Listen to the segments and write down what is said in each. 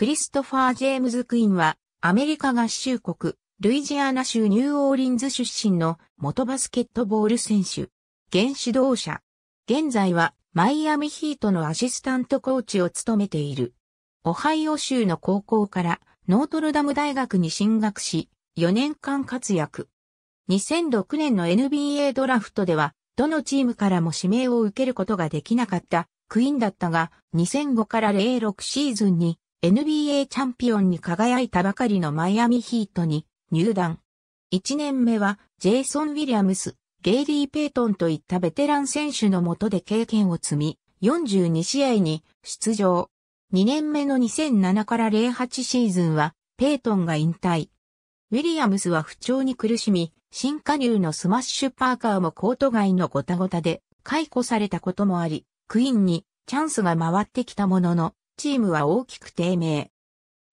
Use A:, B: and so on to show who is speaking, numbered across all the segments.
A: クリストファー・ジェームズ・クインは、アメリカ合衆国、ルイジアナ州ニューオーリンズ出身の元バスケットボール選手。現指導者。現在はマイアミヒートのアシスタントコーチを務めている。オハイオ州の高校からノートルダム大学に進学し、4年間活躍。2006年の NBA ドラフトでは、どのチームからも指名を受けることができなかったクイーンだったが、2005から06シーズンに NBA チャンピオンに輝いたばかりのマイアミヒートに入団。1年目はジェイソン・ウィリアムス、ゲイリー・ペイトンといったベテラン選手の下で経験を積み、42試合に出場。2年目の2007から08シーズンは、ペイトンが引退。ウィリアムスは不調に苦しみ、新加入のスマッシュパーカーもコート外のごたごたで解雇されたこともあり、クイーンにチャンスが回ってきたものの、チームは大きく低迷。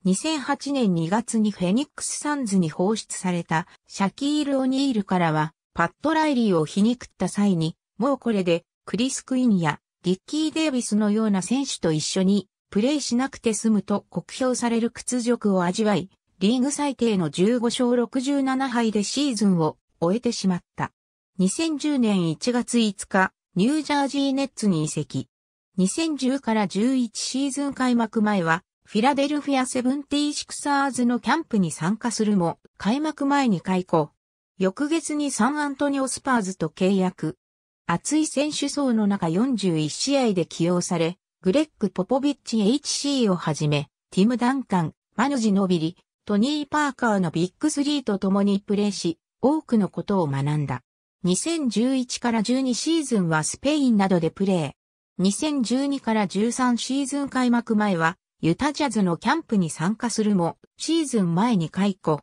A: 2008年2月にフェニックスサンズに放出されたシャキール・オニールからは、パッド・ライリーを皮肉った際に、もうこれでクリス・クインやリッキー・デイビスのような選手と一緒にプレーしなくて済むと酷評される屈辱を味わい、リーグ最低の15勝67敗でシーズンを終えてしまった。2010年1月5日、ニュージャージーネッツに移籍。2010から11シーズン開幕前は、フィラデルフィアセブンティーシクサーズのキャンプに参加するも、開幕前に解雇。翌月にサンアントニオスパーズと契約。熱い選手層の中41試合で起用され、グレッグ・ポポビッチ HC をはじめ、ティム・ダンカン、マヌジ・ノビリ、トニー・パーカーのビッグスリーと共にプレーし、多くのことを学んだ。2011から12シーズンはスペインなどでプレー。2012から13シーズン開幕前は、ユタジャズのキャンプに参加するも、シーズン前に解雇。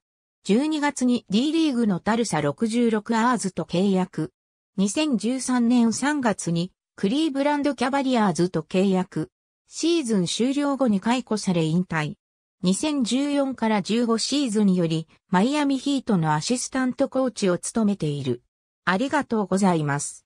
A: 12月に D リーグのタルサ66アーズと契約。2013年3月にクリーブランドキャバリアーズと契約。シーズン終了後に解雇され引退。2014から15シーズンよりマイアミヒートのアシスタントコーチを務めている。ありがとうございます。